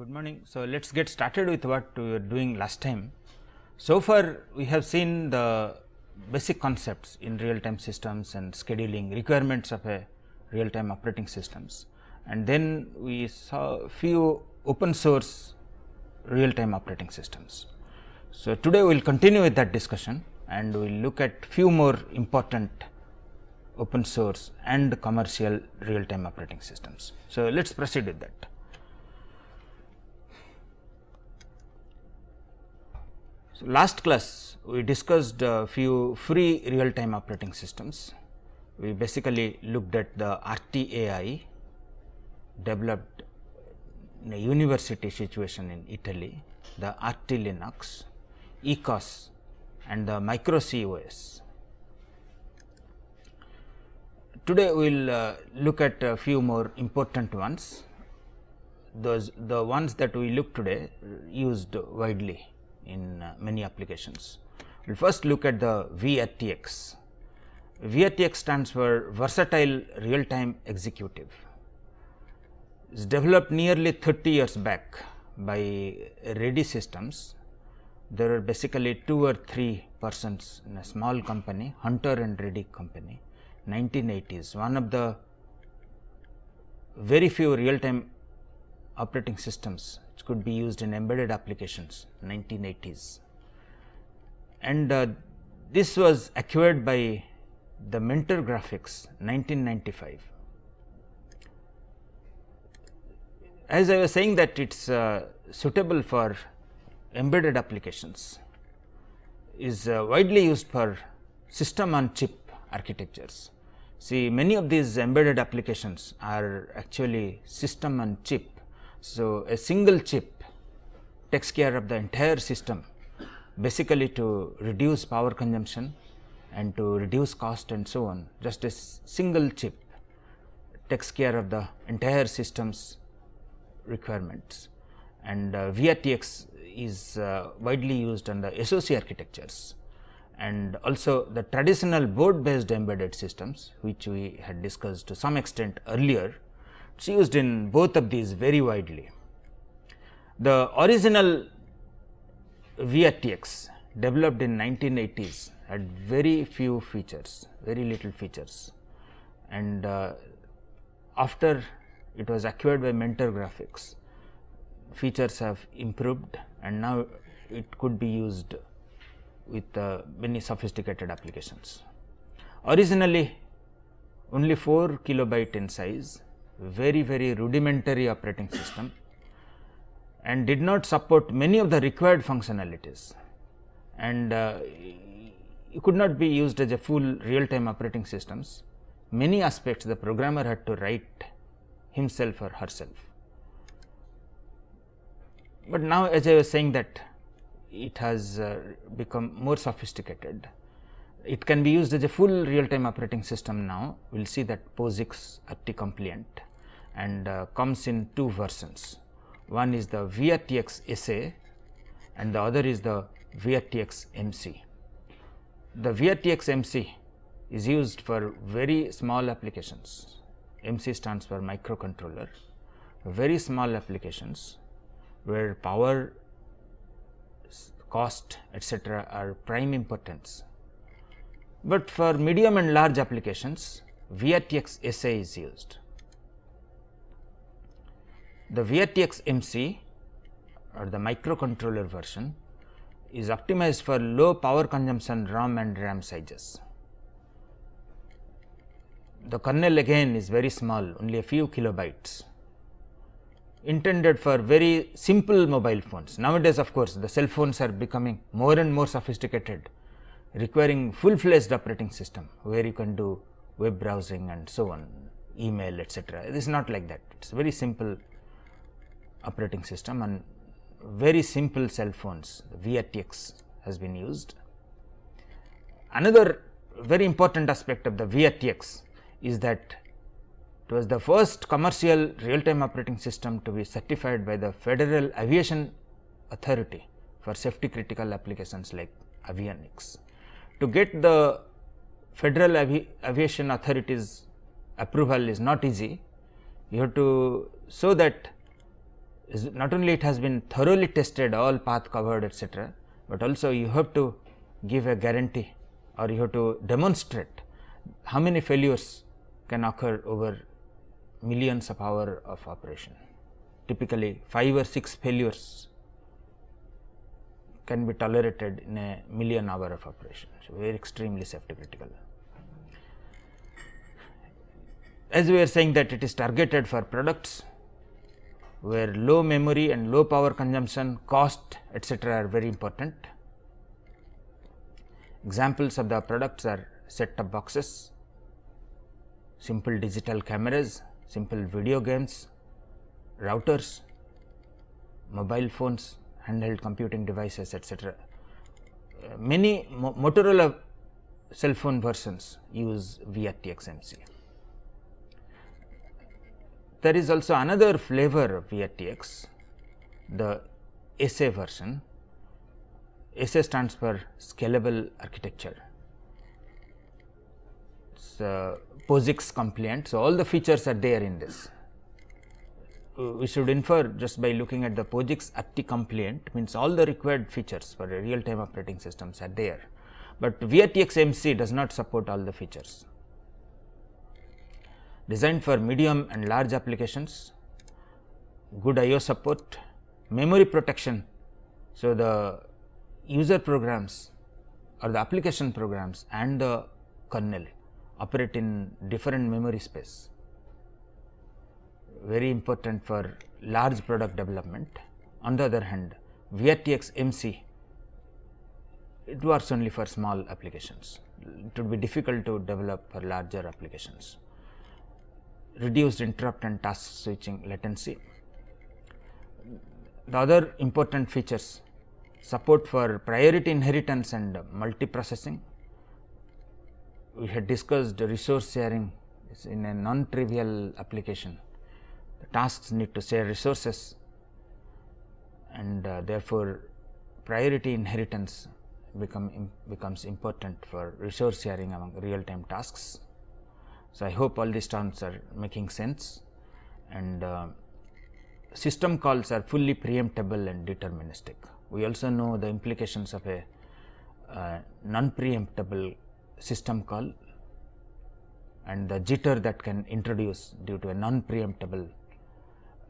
Good morning. So, let us get started with what we were doing last time. So far, we have seen the basic concepts in real time systems and scheduling requirements of a real time operating systems and then we saw few open source real time operating systems. So, today we will continue with that discussion and we will look at few more important open source and commercial real time operating systems. So, let us proceed with that. So, last class we discussed a few free real time operating systems. We basically looked at the RTAI developed in a university situation in Italy, the RT Linux, ECOS and the micro COS. Today we will uh, look at a few more important ones, those the ones that we look today uh, used widely in uh, many applications. We will first look at the VRTX. VRTX stands for Versatile Real Time Executive. It is developed nearly 30 years back by Ready Systems. There are basically two or three persons in a small company, Hunter and Ready company, 1980s, one of the very few real time operating systems which could be used in embedded applications 1980s. And uh, this was acquired by the Mentor Graphics 1995. As I was saying that it is uh, suitable for embedded applications is uh, widely used for system on chip architectures. See many of these embedded applications are actually system on chip so, a single chip takes care of the entire system basically to reduce power consumption and to reduce cost and so on just a single chip takes care of the entire system's requirements and uh, VRTX is uh, widely used on the SOC architectures and also the traditional board based embedded systems which we had discussed to some extent earlier it's used in both of these very widely. The original VRTX developed in 1980s had very few features, very little features and uh, after it was acquired by Mentor Graphics, features have improved and now it could be used with uh, many sophisticated applications. Originally, only 4 kilobyte in size very very rudimentary operating system and did not support many of the required functionalities and uh, it could not be used as a full real time operating systems. Many aspects the programmer had to write himself or herself. But now as I was saying that it has uh, become more sophisticated. It can be used as a full real time operating system now, we will see that POSIX compliant and uh, comes in two versions. One is the VRTX SA and the other is the VRTX MC. The VRTX MC is used for very small applications. MC stands for microcontroller, very small applications where power, cost etc., are prime importance. But for medium and large applications, VRTX SA is used. The VRTX MC or the microcontroller version is optimized for low power consumption ROM and RAM sizes. The kernel again is very small only a few kilobytes intended for very simple mobile phones. Nowadays of course, the cell phones are becoming more and more sophisticated requiring full fledged operating system where you can do web browsing and so on email etc. It is not like that it is very simple operating system and very simple cell phones VRTX has been used. Another very important aspect of the VRTX is that it was the first commercial real time operating system to be certified by the Federal Aviation Authority for safety critical applications like avionics. To get the Federal Avi Aviation Authority's approval is not easy, you have to show that is not only it has been thoroughly tested all path covered etc., but also you have to give a guarantee or you have to demonstrate how many failures can occur over millions of hour of operation. Typically 5 or 6 failures can be tolerated in a million hour of operation. So, we are extremely safety critical. As we are saying that it is targeted for products, where low memory and low power consumption, cost etc. are very important. Examples of the products are set top boxes, simple digital cameras, simple video games, routers, mobile phones, handheld computing devices etc. Many Mo Motorola cell phone versions use VRTXMC there is also another flavor of VRTX, the SA version. SA stands for Scalable Architecture. It's uh, POSIX compliant. So, all the features are there in this. We should infer just by looking at the POSIX APTI compliant means all the required features for real time operating systems are there, but VRTX MC does not support all the features designed for medium and large applications, good IO support, memory protection. So, the user programs or the application programs and the kernel operate in different memory space, very important for large product development. On the other hand, VRTX MC it works only for small applications, it would be difficult to develop for larger applications reduced interrupt and task switching latency. The other important features support for priority inheritance and multiprocessing. We had discussed resource sharing in a non-trivial application. The tasks need to share resources and uh, therefore, priority inheritance become becomes important for resource sharing among real time tasks. So, I hope all these terms are making sense and uh, system calls are fully preemptible and deterministic. We also know the implications of a uh, non preemptible system call and the jitter that can introduce due to a non preemptible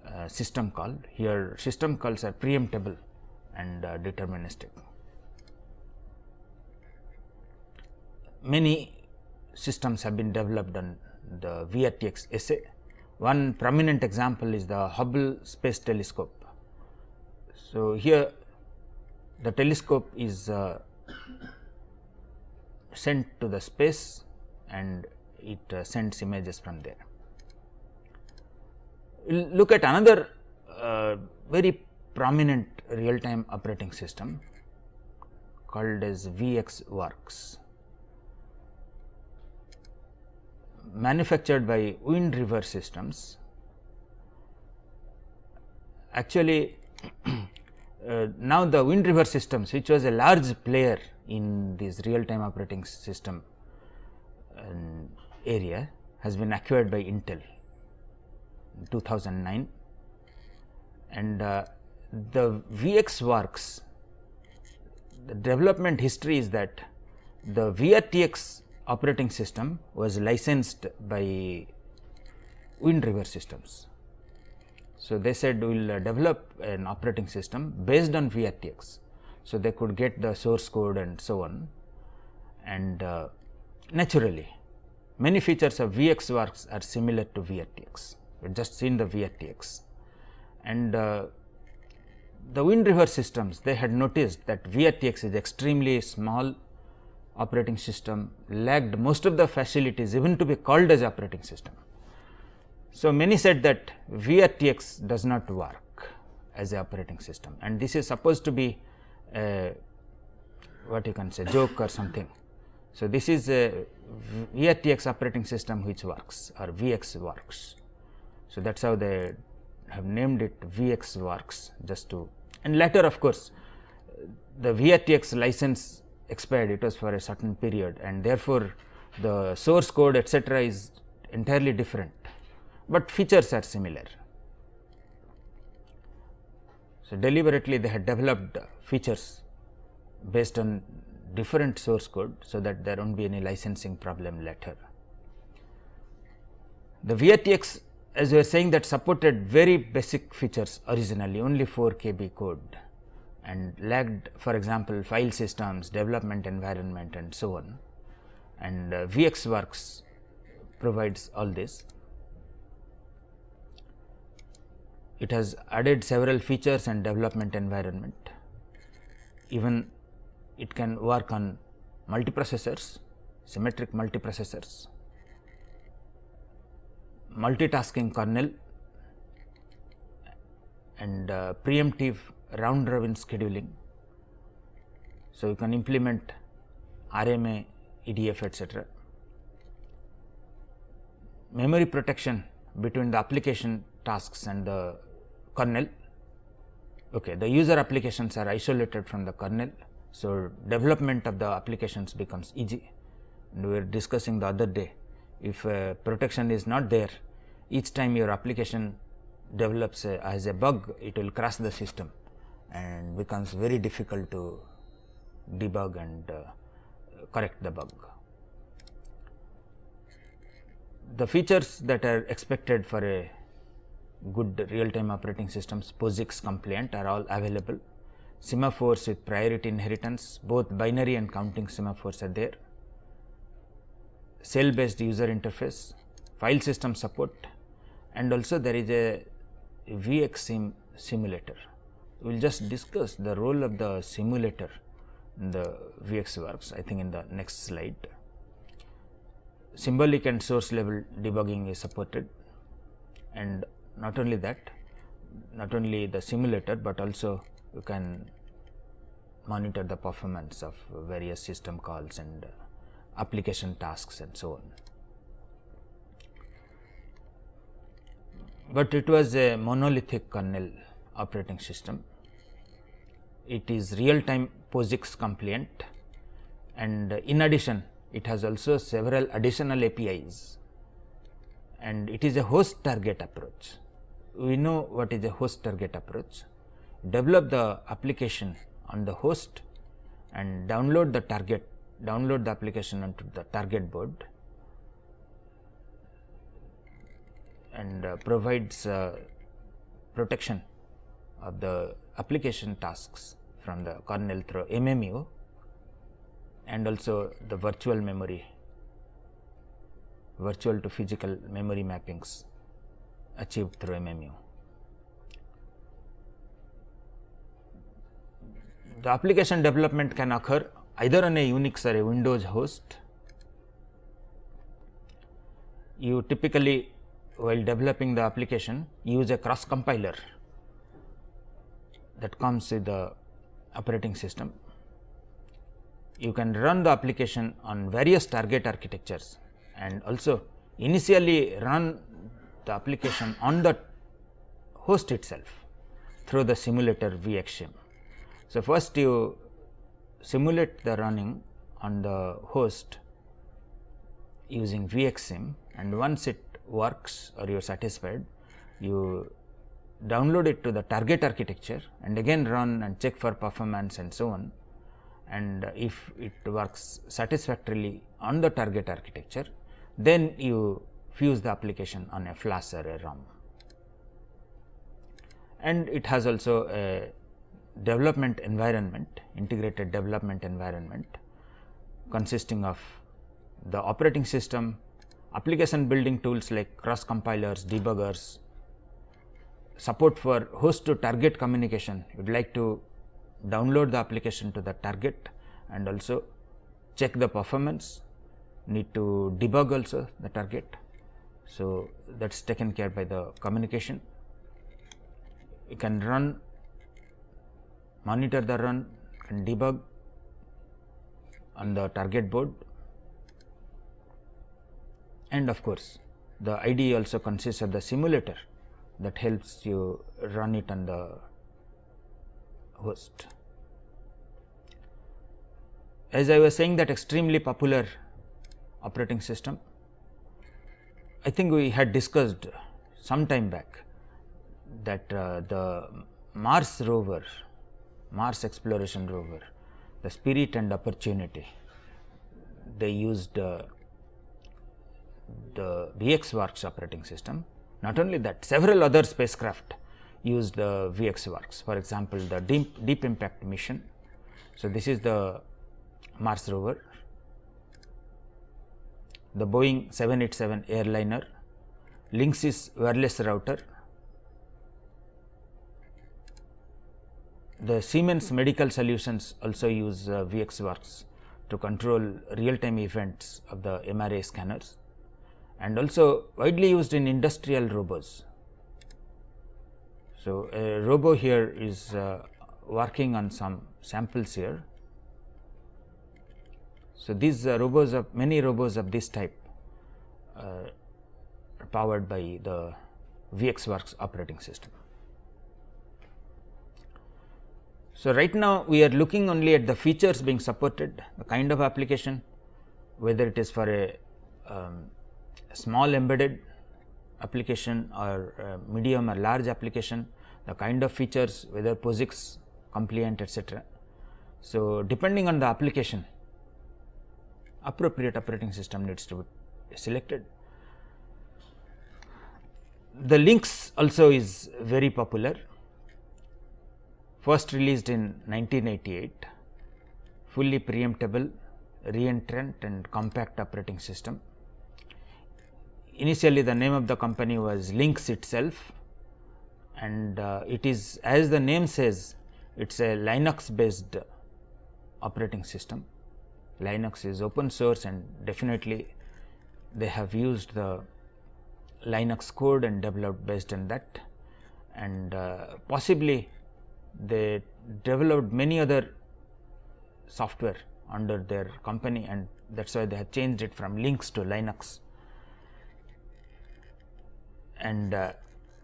uh, system call. Here system calls are preemptible and uh, deterministic. Many systems have been developed on the VRTX One prominent example is the Hubble Space Telescope. So, here the telescope is uh, sent to the space and it uh, sends images from there. We'll look at another uh, very prominent real time operating system called as VXWorks. works. manufactured by wind river systems. Actually, uh, now the wind river systems which was a large player in this real time operating system um, area has been acquired by Intel in 2009 and uh, the VX works the development history is that the VRTX operating system was licensed by Wind River Systems. So, they said we will uh, develop an operating system based on VRTX. So, they could get the source code and so on and uh, naturally many features of VXWorks are similar to VRTX. We have just seen the VRTX and uh, the wind river systems they had noticed that VRTX is extremely small operating system lacked most of the facilities even to be called as operating system. So, many said that VRTX does not work as a operating system and this is supposed to be a, what you can say joke or something. So, this is a VRTX operating system which works or VX works. So, that is how they have named it VX works just to and later of course, the VRTX license expired it was for a certain period and therefore, the source code etc., is entirely different, but features are similar. So, deliberately they had developed features based on different source code, so that there will not be any licensing problem later. The VRTX as we are saying that supported very basic features originally only 4 KB code and lacked for example file systems, development environment and so on and uh, VXWorks provides all this. It has added several features and development environment, even it can work on multiprocessors, symmetric multiprocessors, multitasking kernel and uh, preemptive round robin scheduling. So, you can implement RMA, EDF etc. Memory protection between the application tasks and the kernel. Okay, the user applications are isolated from the kernel. So, development of the applications becomes easy and we were discussing the other day if uh, protection is not there each time your application develops a, uh, as a bug it will crash the system and becomes very difficult to debug and uh, correct the bug. The features that are expected for a good real time operating systems POSIX compliant are all available. Semaphores with priority inheritance both binary and counting semaphores are there. Cell based user interface, file system support and also there is a VXSIM simulator we will just discuss the role of the simulator in the VX works I think in the next slide. Symbolic and source level debugging is supported and not only that not only the simulator, but also you can monitor the performance of various system calls and application tasks and so on. But it was a monolithic kernel operating system. It is real time POSIX compliant and in addition it has also several additional APIs and it is a host target approach. We know what is a host target approach. Develop the application on the host and download the target, download the application onto the target board and uh, provides uh, protection of the application tasks from the kernel through MMU and also the virtual memory, virtual to physical memory mappings achieved through MMU. The application development can occur either on a Unix or a Windows host. You typically while developing the application use a cross compiler that comes with the operating system. You can run the application on various target architectures and also initially run the application on the host itself through the simulator VXM. So, first you simulate the running on the host using VXM and once it works or you are satisfied, you download it to the target architecture and again run and check for performance and so on and if it works satisfactorily on the target architecture, then you fuse the application on a flash or a ROM. And it has also a development environment, integrated development environment consisting of the operating system, application building tools like cross compilers, debuggers, support for host to target communication. You would like to download the application to the target and also check the performance, need to debug also the target. So, that is taken care by the communication. You can run, monitor the run and debug on the target board and of course, the IDE also consists of the simulator that helps you run it on the host. As I was saying that extremely popular operating system, I think we had discussed some time back that uh, the Mars rover, Mars exploration rover, the Spirit and Opportunity, they used uh, the VxWorks operating system not only that, several other spacecraft used the VX works. For example, the deep, deep impact mission. So, this is the Mars rover, the Boeing 787 airliner, Linksys wireless router, the Siemens Medical Solutions also use uh, VX works to control real time events of the MRI scanners and also widely used in industrial robots. So, a robo here is uh, working on some samples here. So, these uh, robots of many robots of this type uh, are powered by the VXWorks operating system. So, right now we are looking only at the features being supported, the kind of application, whether it is for a um, small embedded application or uh, medium or large application, the kind of features whether POSIX compliant etc. So, depending on the application appropriate operating system needs to be selected. The Linux also is very popular first released in 1988 fully preemptible reentrant and compact operating system initially the name of the company was Links itself and uh, it is as the name says it is a Linux based operating system. Linux is open source and definitely they have used the Linux code and developed based on that and uh, possibly they developed many other software under their company and that is why they have changed it from Linux to Linux and uh,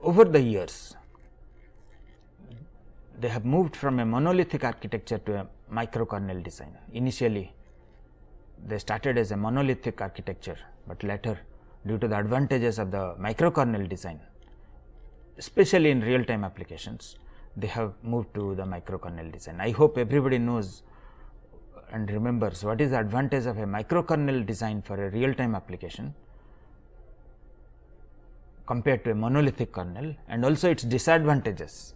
over the years they have moved from a monolithic architecture to a microkernel design. Initially they started as a monolithic architecture, but later due to the advantages of the microkernel design especially in real time applications they have moved to the microkernel design. I hope everybody knows and remembers what is the advantage of a microkernel design for a real time application compared to a monolithic kernel and also its disadvantages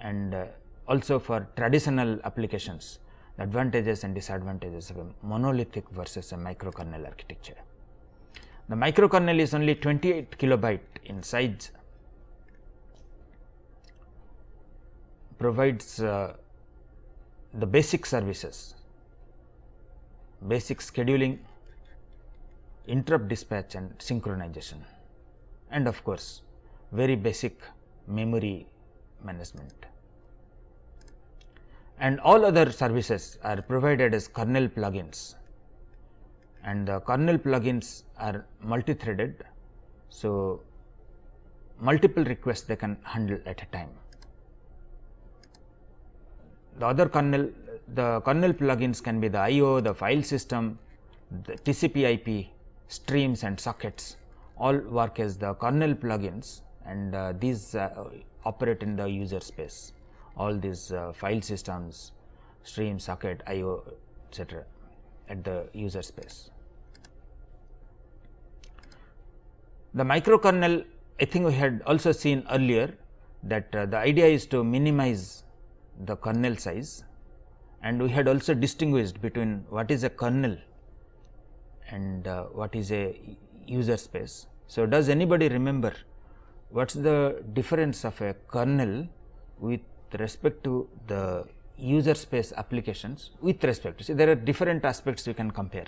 and uh, also for traditional applications the advantages and disadvantages of a monolithic versus a microkernel architecture. The microkernel is only 28 kilobyte in size provides uh, the basic services, basic scheduling, interrupt dispatch and synchronization and of course, very basic memory management. And all other services are provided as kernel plugins and the kernel plugins are multi-threaded. So, multiple requests they can handle at a time. The other kernel, the kernel plugins can be the IO, the file system, the TCP IP, streams and sockets all work as the kernel plugins and uh, these uh, operate in the user space all these uh, file systems stream socket io etc at the user space the microkernel i think we had also seen earlier that uh, the idea is to minimize the kernel size and we had also distinguished between what is a kernel and uh, what is a user space. So, does anybody remember what is the difference of a kernel with respect to the user space applications with respect to see there are different aspects you can compare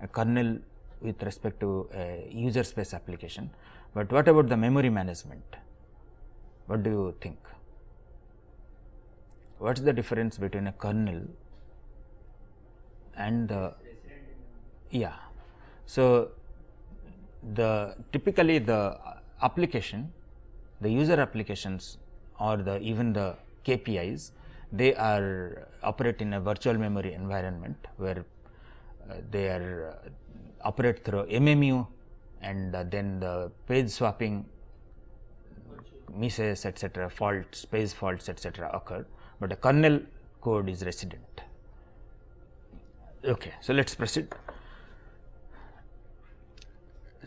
a kernel with respect to a user space application, but what about the memory management? What do you think? What is the difference between a kernel and the yeah. So, the typically the application, the user applications or the even the KPIs, they are operate in a virtual memory environment where uh, they are uh, operate through MMU and uh, then the page swapping misses etc faults page faults etc occur but the kernel code is resident okay so let's proceed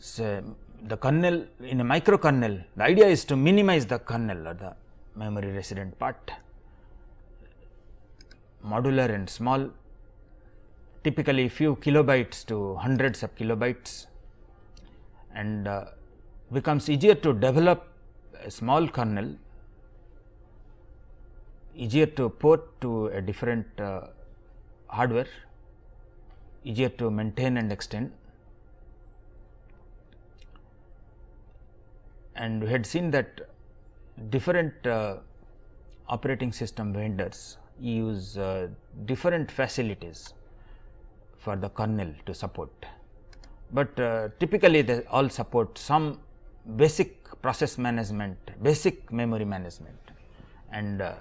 so uh, the kernel in a micro kernel, the idea is to minimize the kernel or the memory resident part modular and small typically few kilobytes to hundreds of kilobytes and uh, becomes easier to develop a small kernel easier to port to a different uh, hardware easier to maintain and extend and we had seen that different uh, operating system vendors use uh, different facilities for the kernel to support, but uh, typically they all support some basic process management, basic memory management and uh,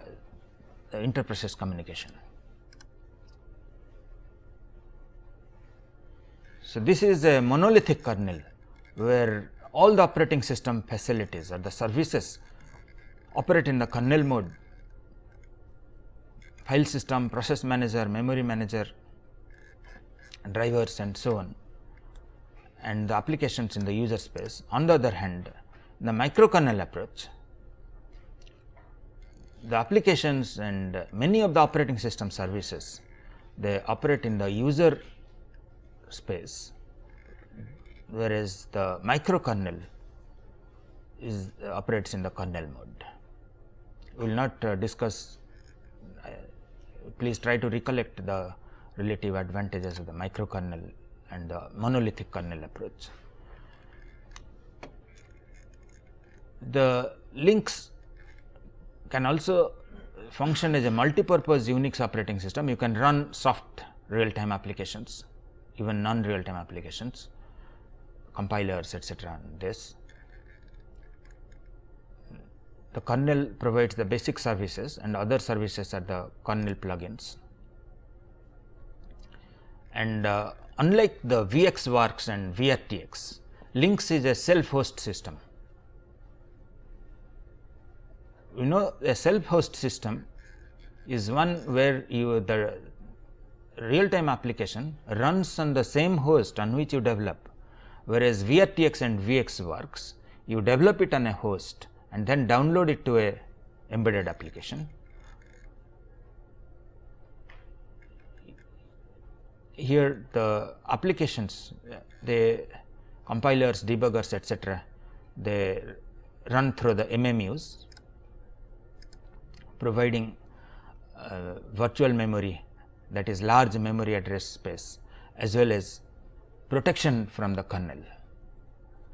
interprocess communication. So, this is a monolithic kernel where all the operating system facilities or the services operate in the kernel mode. File system, process manager, memory manager, drivers and so on and the applications in the user space. On the other hand, the microkernel approach, the applications and many of the operating system services, they operate in the user space whereas the microkernel is uh, operates in the kernel mode. We will not uh, discuss, uh, please try to recollect the relative advantages of the microkernel and the monolithic kernel approach. The links can also function as a multipurpose Unix operating system. You can run soft real time applications, even non real time applications compilers etc. this. The kernel provides the basic services and other services are the kernel plugins. And uh, unlike the VXWorks and VRTX, Linux is a self-host system. You know a self-host system is one where you the real time application runs on the same host on which you develop whereas VRTX and VX works, you develop it on a host and then download it to a embedded application. Here the applications, the compilers, debuggers etc., they run through the MMUs providing uh, virtual memory that is large memory address space as well as protection from the kernel.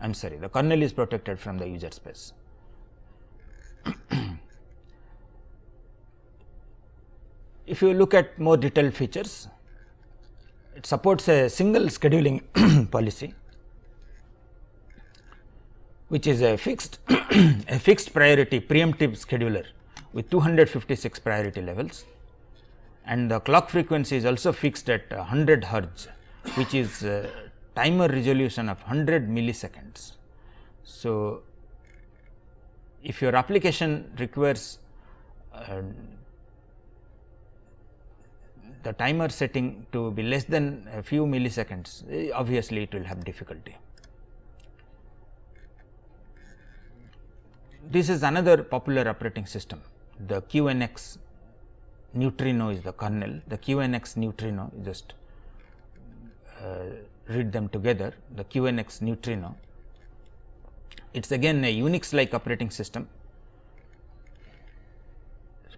I am sorry, the kernel is protected from the user space. if you look at more detailed features, it supports a single scheduling policy which is a fixed a fixed priority preemptive scheduler with 256 priority levels and the clock frequency is also fixed at 100 hertz which is uh, timer resolution of 100 milliseconds. So, if your application requires uh, the timer setting to be less than a few milliseconds, eh, obviously it will have difficulty. This is another popular operating system, the QNX neutrino is the kernel, the QNX neutrino is just uh, read them together the QNX neutrino. It is again a Unix like operating system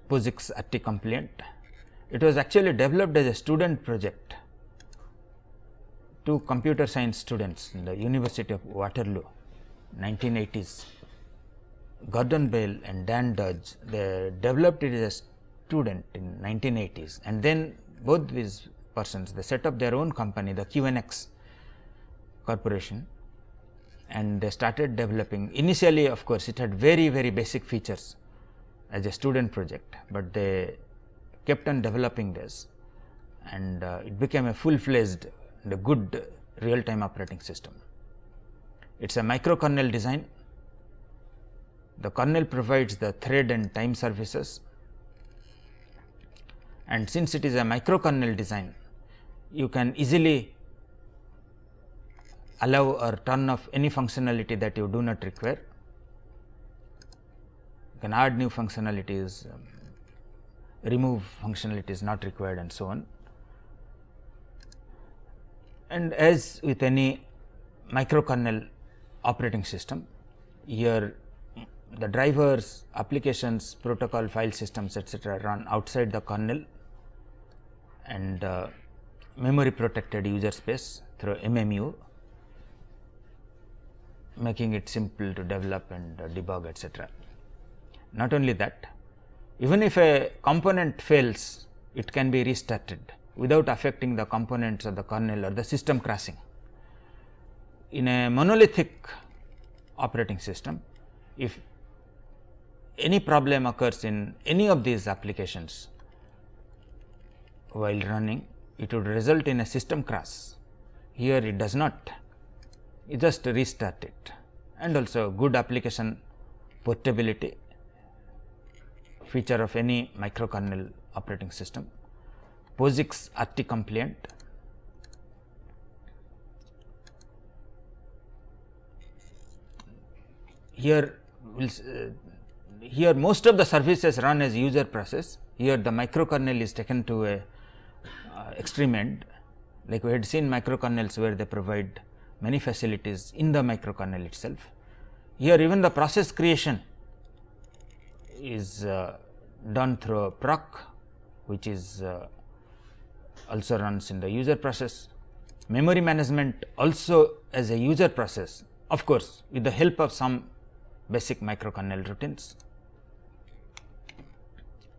POSIX ATTI compliant. It was actually developed as a student project to computer science students in the University of Waterloo 1980s. Gordon Bell and Dan Dodge they developed it as a student in 1980s and then both these persons they set up their own company the QNX corporation and they started developing. Initially of course, it had very very basic features as a student project, but they kept on developing this and uh, it became a full fledged and good real time operating system. It is a micro kernel design. The kernel provides the thread and time services and since it is a micro kernel design, you can easily allow or turn off any functionality that you do not require. You can add new functionalities, um, remove functionalities not required and so on. And as with any microkernel operating system, your the drivers, applications, protocol, file systems etc., run outside the kernel and uh, memory protected user space through MMU making it simple to develop and uh, debug etc. Not only that, even if a component fails, it can be restarted without affecting the components or the kernel or the system crashing. In a monolithic operating system, if any problem occurs in any of these applications while running, it would result in a system crash. Here it does not you just restart it and also good application portability feature of any microkernel operating system. POSIX RT compliant here will uh, here most of the services run as user process here the microkernel is taken to a uh, extreme end like we had seen microkernels where they provide many facilities in the microkernel itself. Here even the process creation is uh, done through a proc which is uh, also runs in the user process. Memory management also as a user process of course, with the help of some basic microkernel routines.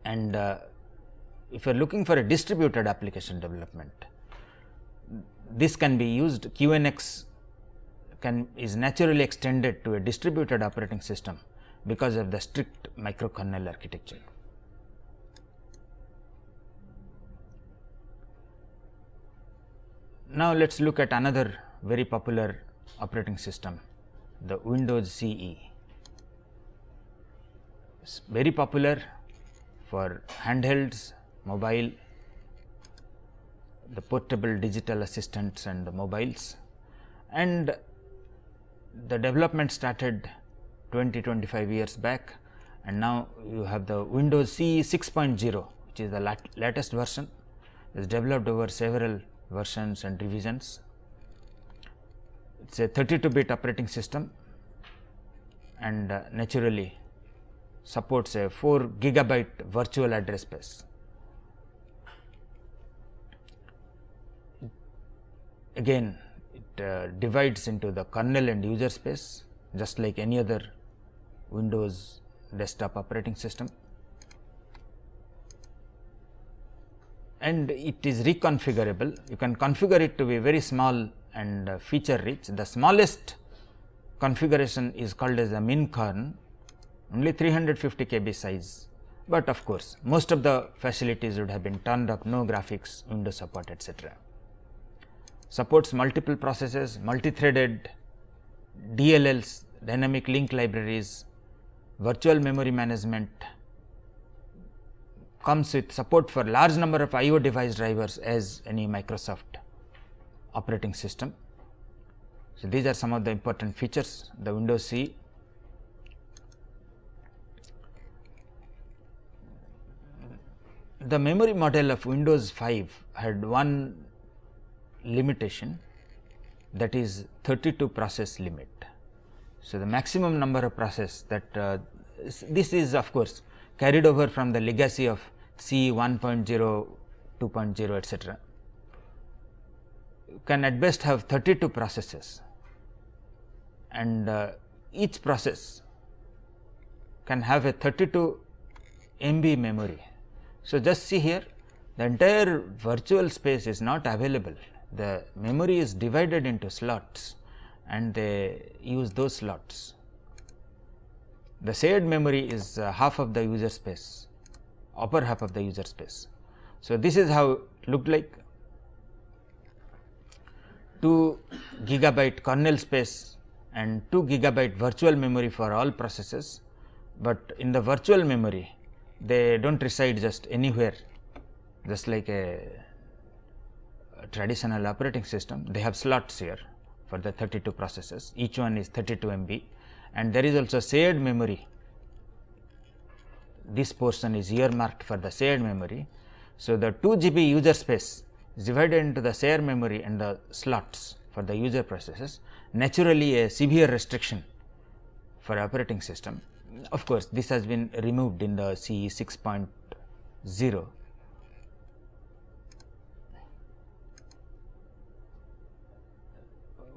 And uh, if you are looking for a distributed application development, this can be used QNX can is naturally extended to a distributed operating system because of the strict microkernel architecture. Now, let us look at another very popular operating system the Windows CE. It's very popular for handhelds, mobile, the portable digital assistants and the mobiles and the development started 20 25 years back and now you have the Windows CE 6.0 which is the lat latest version is developed over several versions and revisions. It is a 32 bit operating system and uh, naturally supports a 4 gigabyte virtual address space. Again uh, divides into the kernel and user space just like any other Windows desktop operating system. and it is reconfigurable. You can configure it to be very small and uh, feature rich. The smallest configuration is called as the min kernel, only 350 kb size, but of course, most of the facilities would have been turned up, no graphics, window support etcetera supports multiple processes, multi-threaded DLLs, dynamic link libraries, virtual memory management, comes with support for large number of IO device drivers as any Microsoft operating system. So, these are some of the important features the Windows C. The memory model of Windows 5 had one limitation that is 32 process limit. So, the maximum number of process that uh, this is of course, carried over from the legacy of C 1.0, 2.0 etc. can at best have 32 processes and uh, each process can have a 32 MB memory. So, just see here the entire virtual space is not available the memory is divided into slots and they use those slots. The shared memory is uh, half of the user space, upper half of the user space. So, this is how it looked like 2 gigabyte kernel space and 2 gigabyte virtual memory for all processes, but in the virtual memory they do not reside just anywhere just like a traditional operating system, they have slots here for the 32 processes, each one is 32 MB and there is also shared memory. This portion is earmarked for the shared memory. So, the 2 GB user space is divided into the shared memory and the slots for the user processes, naturally a severe restriction for operating system. Of course, this has been removed in the CE 6.0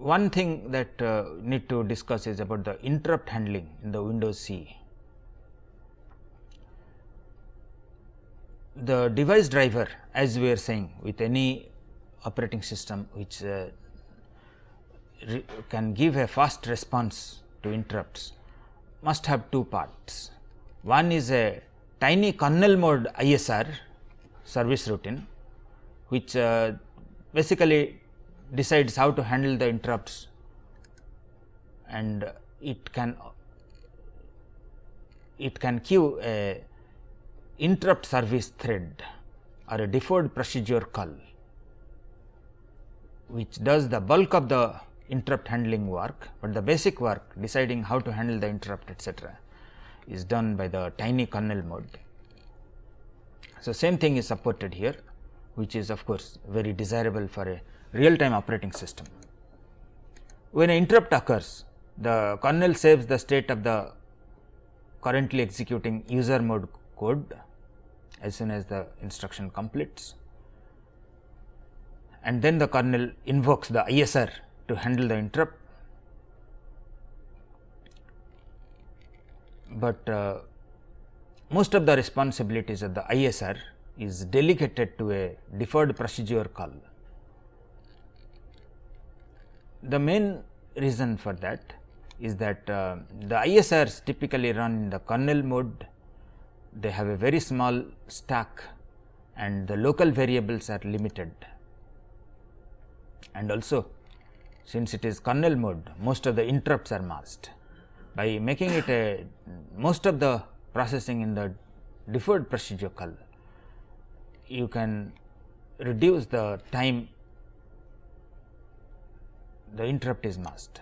one thing that uh, need to discuss is about the interrupt handling in the Windows C. The device driver as we are saying with any operating system which uh, can give a fast response to interrupts must have two parts. One is a tiny kernel mode ISR service routine which uh, basically decides how to handle the interrupts and it can it can queue a interrupt service thread or a deferred procedure call which does the bulk of the interrupt handling work, but the basic work deciding how to handle the interrupt etc., is done by the tiny kernel mode. So, same thing is supported here which is of course, very desirable for a real time operating system. When an interrupt occurs, the kernel saves the state of the currently executing user mode code as soon as the instruction completes and then the kernel invokes the ISR to handle the interrupt. But uh, most of the responsibilities of the ISR is delegated to a deferred procedure call the main reason for that is that uh, the ISRs typically run in the kernel mode, they have a very small stack and the local variables are limited. And also since it is kernel mode, most of the interrupts are masked. By making it a most of the processing in the deferred procedural call, you can reduce the time the interrupt is masked.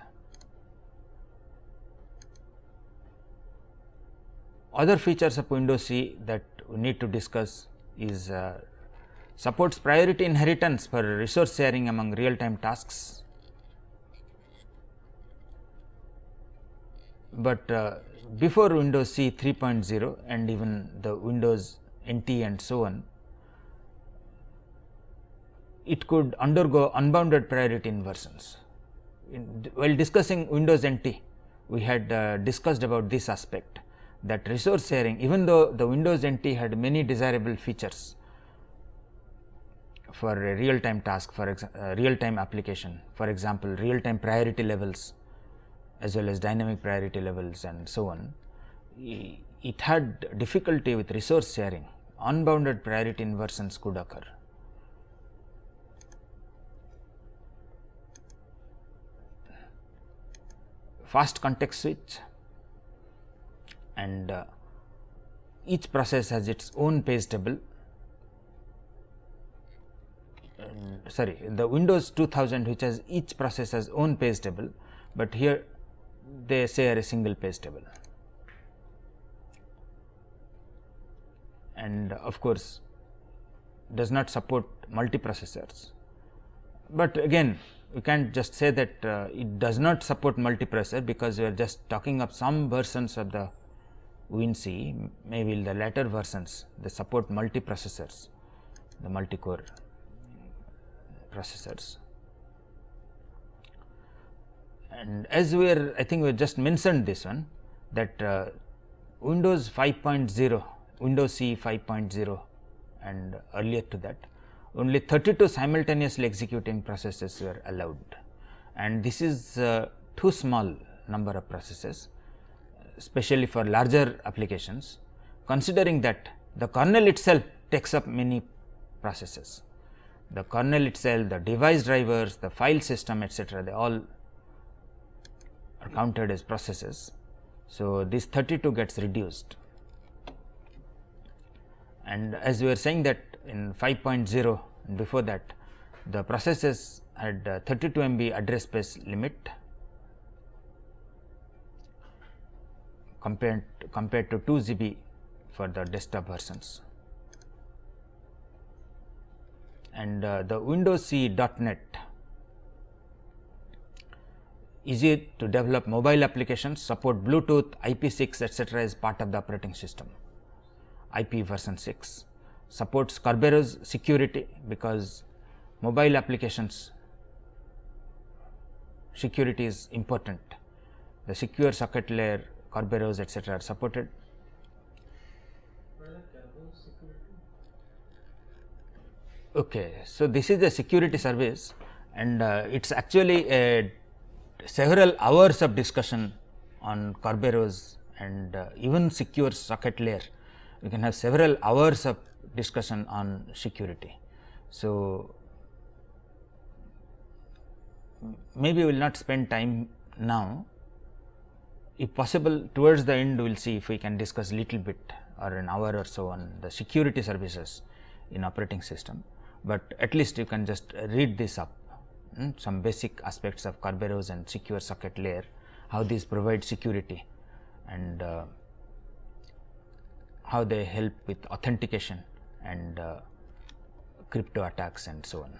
Other features of Windows C that we need to discuss is uh, supports priority inheritance for resource sharing among real time tasks, but uh, before Windows C 3.0 and even the Windows NT and so on, it could undergo unbounded priority inversions while discussing Windows NT, we had uh, discussed about this aspect that resource sharing even though the Windows NT had many desirable features for real time task for uh, real time application for example, real time priority levels as well as dynamic priority levels and so on. It had difficulty with resource sharing unbounded priority inversions could occur fast context switch and uh, each process has its own page table. sorry, the Windows 2000 which has each process has own page table, but here they share a single page table. And of course, does not support multiprocessors, but again we can't just say that uh, it does not support multiprocessor because we are just talking of some versions of the WinC, maybe the later versions they support multiprocessors, the multi-core processors. And as we are, I think we just mentioned this one that uh, Windows 5.0, Windows CE 5.0 and earlier to that only 32 simultaneously executing processes were allowed and this is uh, too small number of processes especially for larger applications considering that the kernel itself takes up many processes. The kernel itself, the device drivers, the file system etc., they all are counted as processes. So, this 32 gets reduced and as we were saying that in 5.0 before that the processes had uh, 32 MB address space limit compared compared to 2 GB for the desktop versions. And uh, the Windows C .NET easy to develop mobile applications support Bluetooth, IP6 etc. is part of the operating system IP version 6 supports Kerberos security because mobile applications security is important. The secure socket layer, Kerberos etc. are supported. Okay, so this is the security service and uh, it is actually a several hours of discussion on Kerberos and uh, even secure socket layer we can have several hours of discussion on security. So, maybe we will not spend time now. If possible towards the end we will see if we can discuss little bit or an hour or so on the security services in operating system, but at least you can just read this up hmm, some basic aspects of Kerberos and secure socket layer how these provide security and uh, how they help with authentication and uh, crypto attacks and so on.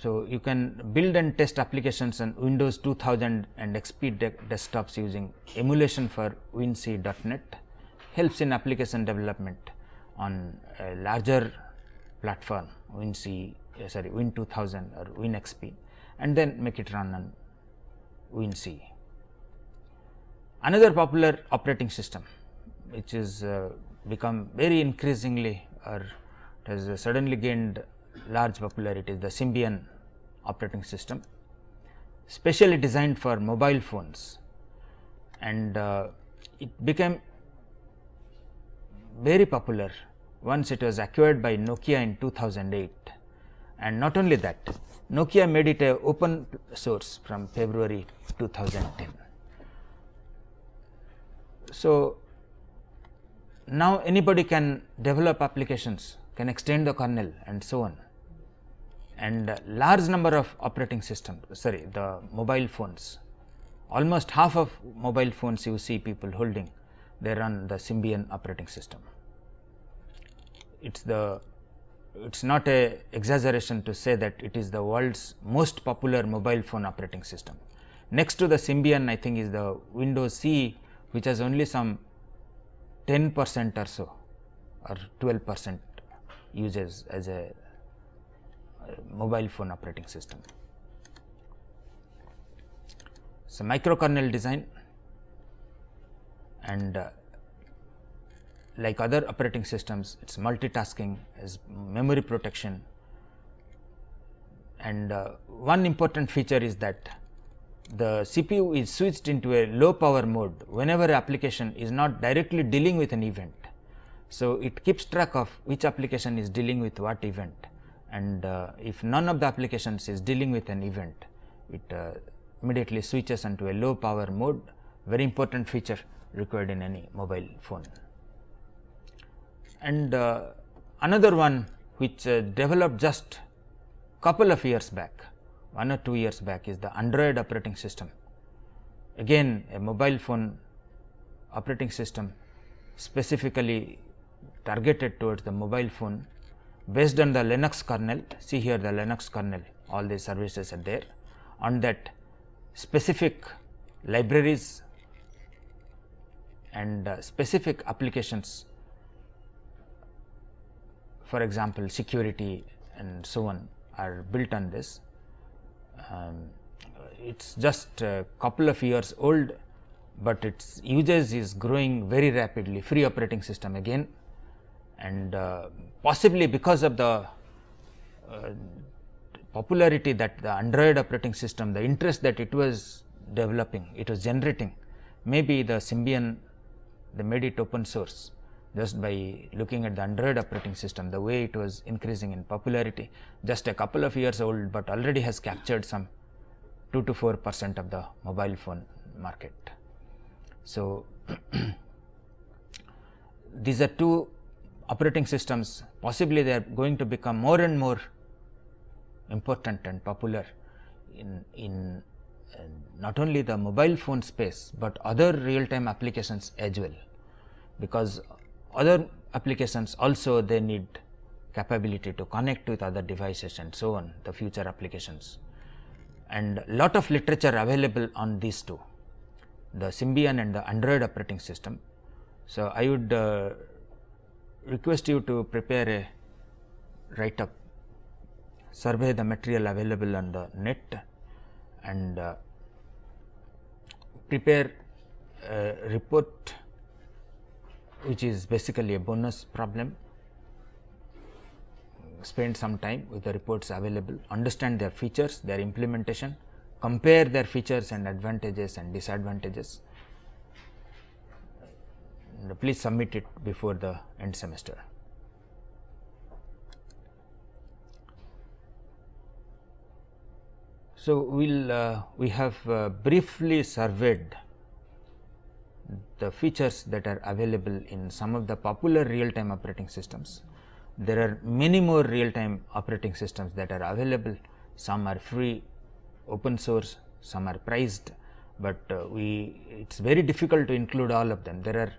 So, you can build and test applications on Windows 2000 and XP de desktops using emulation for WinC.NET helps in application development on a larger platform WinC uh, sorry Win 2000 or WinXP and then make it run on see Another popular operating system which is uh, become very increasingly or has uh, suddenly gained large popularity is the Symbian operating system specially designed for mobile phones and uh, it became very popular once it was acquired by Nokia in 2008 and not only that Nokia made it a open source from February 2010. So, now anybody can develop applications, can extend the kernel and so on and large number of operating system sorry the mobile phones almost half of mobile phones you see people holding they run the Symbian operating system. It is the it is not a exaggeration to say that it is the world's most popular mobile phone operating system. Next to the Symbian I think is the Windows CE which has only some 10 percent or so or 12 percent uses as a mobile phone operating system. So, microkernel design and uh, like other operating systems it is multitasking is memory protection and uh, one important feature is that the CPU is switched into a low power mode whenever application is not directly dealing with an event. So, it keeps track of which application is dealing with what event and uh, if none of the applications is dealing with an event, it uh, immediately switches into a low power mode very important feature required in any mobile phone and uh, another one which uh, developed just couple of years back, one or two years back is the Android operating system. Again a mobile phone operating system specifically targeted towards the mobile phone based on the Linux kernel, see here the Linux kernel all the services are there on that specific libraries and uh, specific applications for example, security and so on are built on this. Um, it is just a couple of years old, but its usage is growing very rapidly free operating system again and uh, possibly because of the uh, popularity that the Android operating system, the interest that it was developing, it was generating, maybe the Symbian, they made it open source just by looking at the Android operating system, the way it was increasing in popularity, just a couple of years old, but already has captured some 2 to 4 percent of the mobile phone market. So, these are two operating systems, possibly they are going to become more and more important and popular in, in uh, not only the mobile phone space, but other real time applications as well because other applications also they need capability to connect with other devices and so on the future applications. And lot of literature available on these two the Symbian and the Android operating system. So, I would uh, request you to prepare a write up survey the material available on the net and uh, prepare a report which is basically a bonus problem. Spend some time with the reports available, understand their features, their implementation, compare their features and advantages and disadvantages. And please submit it before the end semester. So, we will uh, we have uh, briefly surveyed the features that are available in some of the popular real time operating systems. There are many more real time operating systems that are available, some are free open source, some are priced, but uh, we it is very difficult to include all of them. There are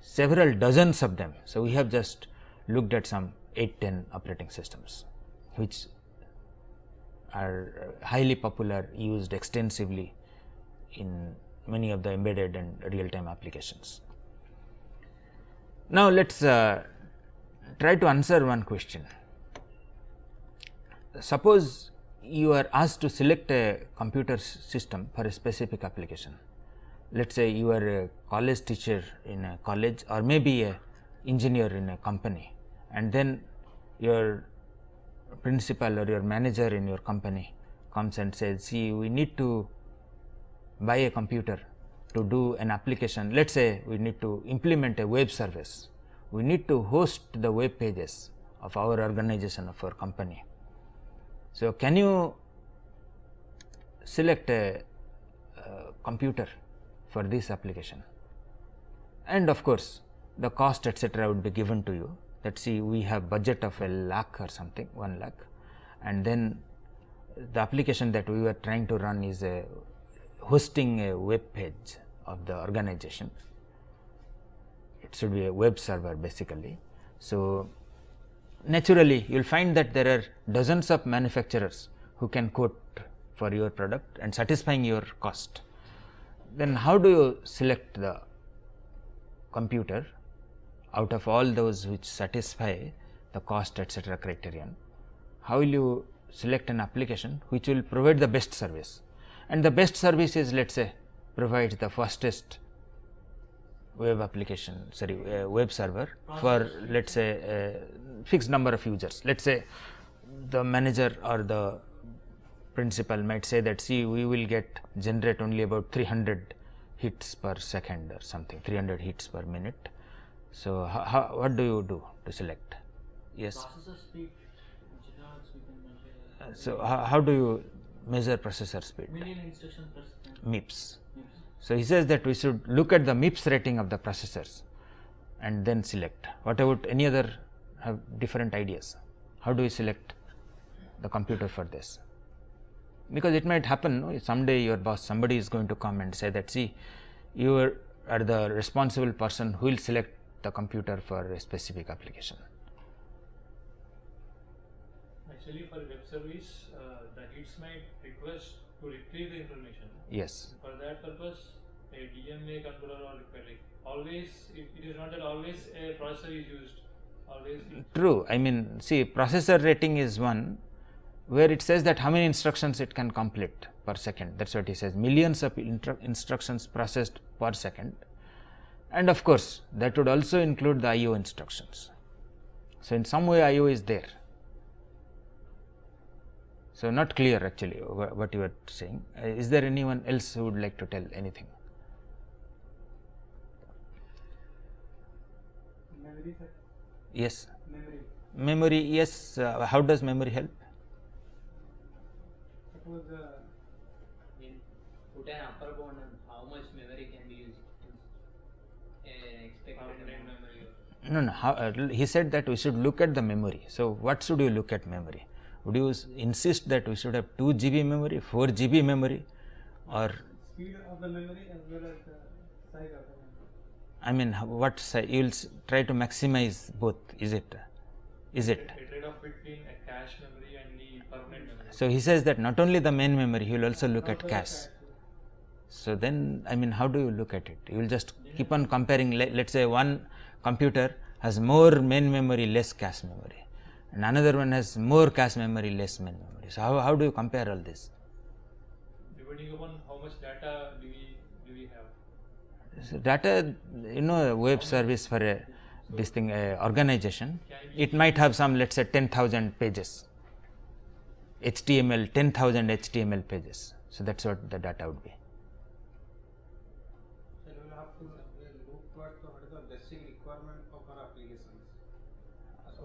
several dozens of them. So, we have just looked at some 8 10 operating systems which are uh, highly popular used extensively in many of the embedded and real time applications. Now, let us uh, try to answer one question. Suppose you are asked to select a computer system for a specific application. Let us say you are a college teacher in a college or maybe a engineer in a company and then your principal or your manager in your company comes and says, see we need to by a computer to do an application. Let us say we need to implement a web service, we need to host the web pages of our organization of our company. So, can you select a uh, computer for this application and of course, the cost etc. would be given to you that see we have budget of a lakh or something 1 lakh and then the application that we were trying to run is a hosting a web page of the organization. It should be a web server basically. So, naturally you will find that there are dozens of manufacturers who can quote for your product and satisfying your cost. Then how do you select the computer out of all those which satisfy the cost etc. criterion? How will you select an application which will provide the best service? and the best service is let us say provide the fastest web application sorry uh, web server for let us say uh, fixed number of users. Let us say the manager or the principal might say that see we will get generate only about 300 hits per second or something 300 hits per minute. So, how, what do you do to select? Yes. Speed, uh, so, how, how do you measure processor speed MIPS. So, he says that we should look at the MIPS rating of the processors and then select. What about any other have uh, different ideas? How do we select the computer for this? Because it might happen no? someday your boss somebody is going to come and say that see you are the responsible person who will select the computer for a specific application. Actually, for web service, uh, the hits might request to retrieve the information. Yes. For that purpose, a DMA controller or required. Always, it, it is not that always a processor is used. Always. True. I mean, see, processor rating is one where it says that how many instructions it can complete per second. That's what it says. Millions of instructions processed per second, and of course, that would also include the I/O instructions. So, in some way, I/O is there. So, not clear actually what you are saying. Uh, is there anyone else who would like to tell anything? Memory, yes. Memory. Memory, yes. Uh, how does memory help? Suppose uh, in put an upper bound on how much memory can be used. Uh, expected memory. No, no. How, uh, he said that we should look at the memory. So, what should you look at memory? would you insist that we should have 2 GB memory, 4 GB memory or speed of the memory as well as the size of the memory? I mean what size you will try to maximize both is it? Is it? Trade off between a cache memory and the permanent memory. So, he says that not only the main memory he will also look at cache. So, then I mean how do you look at it? You will just keep on comparing let us say one computer has more main memory less cache memory and another one has more cache memory, less memory. So, how, how do you compare all this? Depending upon how much data do we, do we have? So, data, you know, web service for a, uh, this thing uh, organization, it might have some let us say 10,000 pages, HTML 10,000 HTML pages. So, that is what the data would be.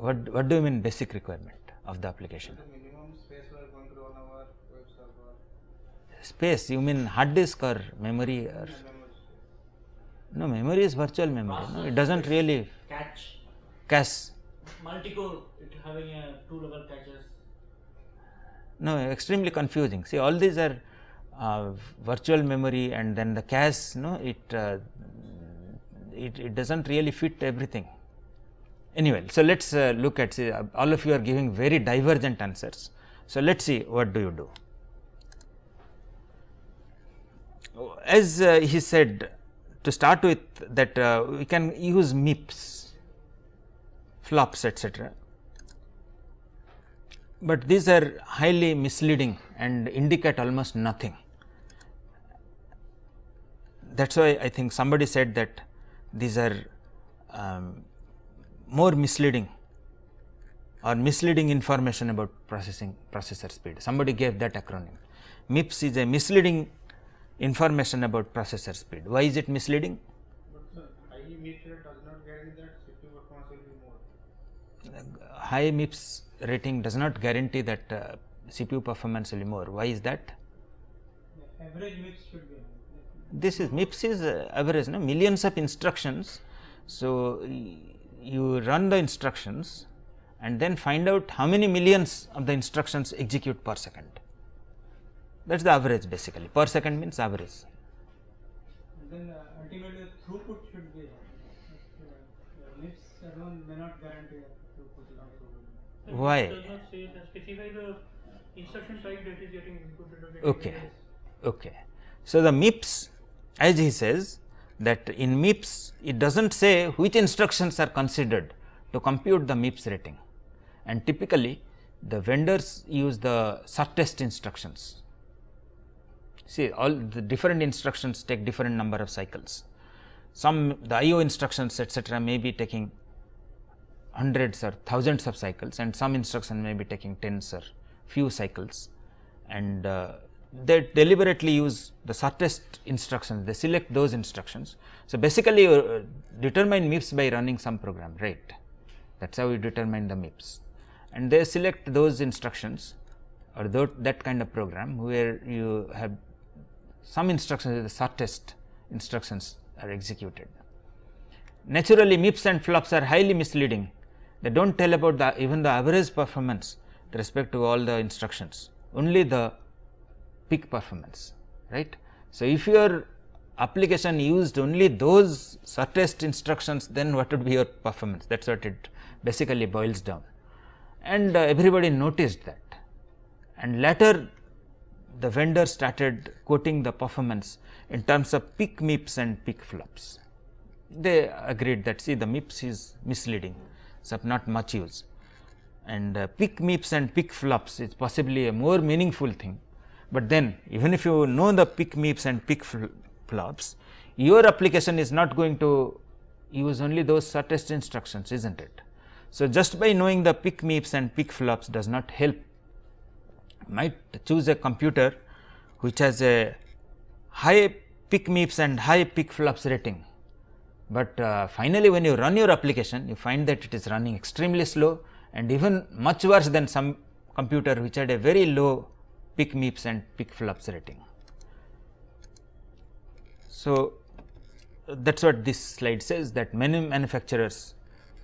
what, what do you mean basic requirement of the application? space you mean hard disk or memory or no memory is virtual memory no, it doesn't really cache cache multicore it having a two level caches no extremely confusing see all these are uh, virtual memory and then the cache no it, uh, it it doesn't really fit everything Anyway, so let us uh, look at see, uh, all of you are giving very divergent answers. So, let us see what do you do. Oh, as uh, he said to start with that uh, we can use MIPS, flops etc., but these are highly misleading and indicate almost nothing. That is why I think somebody said that these are um, more misleading or misleading information about processing processor speed. Somebody gave that acronym. MIPS is a misleading information about processor speed. Why is it misleading? High MIPS rating does not guarantee that uh, CPU performance will be more. Why is that? Average MIPS should be. This is MIPS is uh, average, no? millions of instructions. So, you run the instructions and then find out how many millions of the instructions execute per second. That is the average basically, per second means average. Then uh, ultimately throughput should be uh, alone uh, may not guarantee throughput. Why? Uh, instruction type that is getting inputted. Okay, okay. So the MIPS, as he says, that in MIPS it does not say which instructions are considered to compute the MIPS rating and typically the vendors use the shortest instructions. See all the different instructions take different number of cycles. Some the IO instructions etc., may be taking hundreds or thousands of cycles and some instruction may be taking tens or few cycles and uh, they deliberately use the shortest instructions, they select those instructions. So, basically you uh, determine MIPS by running some program, right? That is how you determine the MIPS and they select those instructions or that kind of program where you have some instructions, the shortest instructions are executed. Naturally, MIPS and flops are highly misleading, they do not tell about the even the average performance with respect to all the instructions, only the peak performance right. So, if your application used only those shortest instructions then what would be your performance that is what it basically boils down and uh, everybody noticed that and later the vendor started quoting the performance in terms of peak MIPS and peak flops. They agreed that see the MIPS is misleading so not much use and uh, peak MIPS and peak flops is possibly a more meaningful thing but then even if you know the pick meeps and pick flops, your application is not going to use only those shortest instructions is not it. So, just by knowing the pick meeps and pick flops does not help. Might choose a computer which has a high pick meeps and high pick flops rating, but uh, finally, when you run your application you find that it is running extremely slow and even much worse than some computer which had a very low pick meeps and pick flops rating. So, that is what this slide says that many manufacturers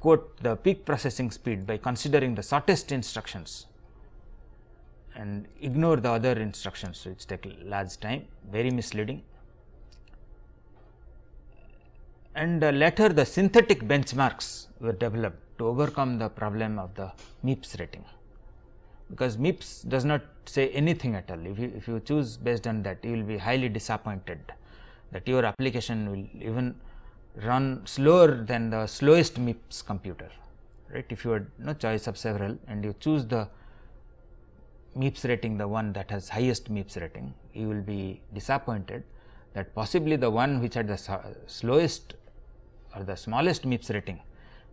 quote the peak processing speed by considering the shortest instructions and ignore the other instructions which take large time very misleading. And uh, later the synthetic benchmarks were developed to overcome the problem of the MIPS rating because MIPS does not say anything at all. If you, if you choose based on that, you will be highly disappointed that your application will even run slower than the slowest MIPS computer, right. If you had no choice of several and you choose the MIPS rating, the one that has highest MIPS rating, you will be disappointed that possibly the one which had the slowest or the smallest MIPS rating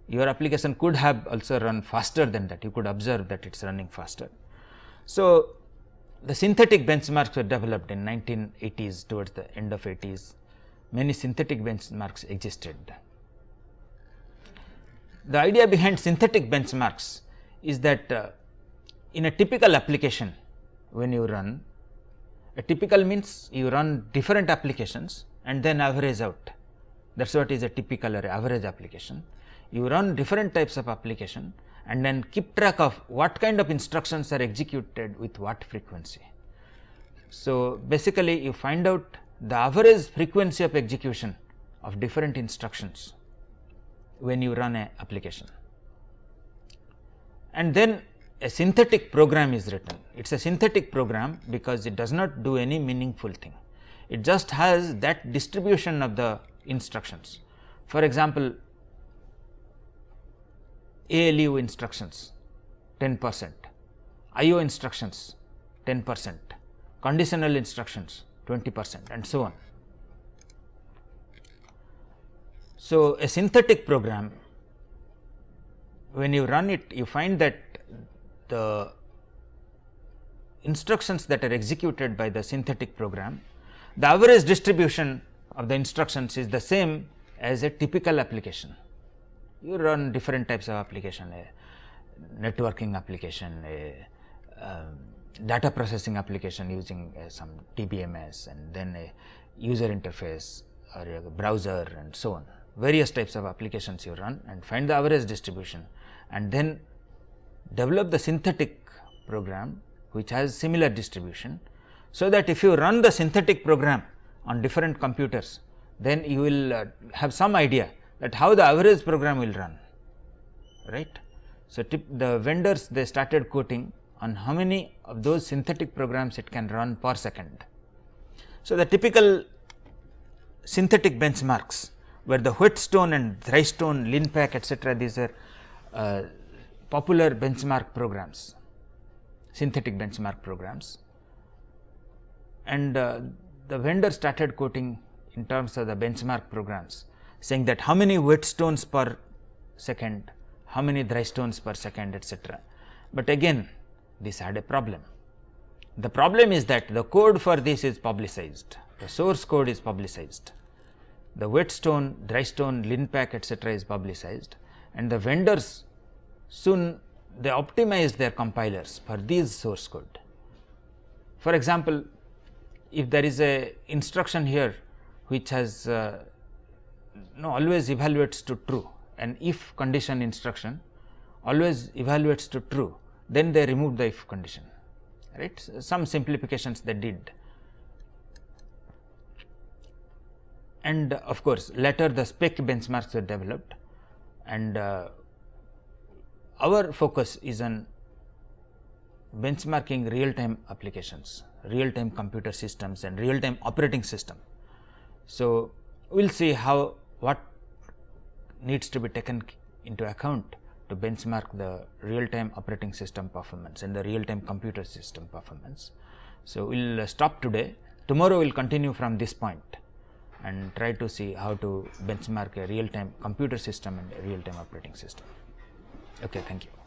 your application could have also run faster than that you could observe that it is running faster. So, the synthetic benchmarks were developed in 1980s towards the end of 80s many synthetic benchmarks existed. The idea behind synthetic benchmarks is that uh, in a typical application when you run a typical means you run different applications and then average out that is what is a typical or average application you run different types of application and then keep track of what kind of instructions are executed with what frequency. So, basically you find out the average frequency of execution of different instructions when you run a application. And then a synthetic program is written. It is a synthetic program because it does not do any meaningful thing. It just has that distribution of the instructions. For example, ALU instructions 10 percent, IO instructions 10 percent, conditional instructions 20 percent and so on. So, a synthetic program when you run it you find that the instructions that are executed by the synthetic program the average distribution of the instructions is the same as a typical application you run different types of application, a eh? networking application, a, eh, um, data processing application using uh, some DBMS and then a user interface or a browser and so on. Various types of applications you run and find the average distribution and then develop the synthetic program which has similar distribution. So, that if you run the synthetic program on different computers, then you will uh, have some idea that how the average program will run right. So, tip the vendors they started quoting on how many of those synthetic programs it can run per second. So, the typical synthetic benchmarks where the Whetstone and Threistone, Linpack etc. these are uh, popular benchmark programs, synthetic benchmark programs and uh, the vendor started quoting in terms of the benchmark programs saying that how many whetstones per second, how many dry stones per second etc. But again this had a problem. The problem is that the code for this is publicized, the source code is publicized. The whetstone, dry stone, linpack etc. is publicized and the vendors soon they optimized their compilers for these source code. For example, if there is a instruction here which has uh, no always evaluates to true and if condition instruction always evaluates to true then they removed the if condition right some simplifications they did and of course later the spec benchmarks were developed and uh, our focus is on benchmarking real time applications real time computer systems and real time operating system so we'll see how what needs to be taken into account to benchmark the real time operating system performance and the real time computer system performance. So, we will uh, stop today tomorrow we will continue from this point and try to see how to benchmark a real time computer system and a real time operating system. Okay, thank you.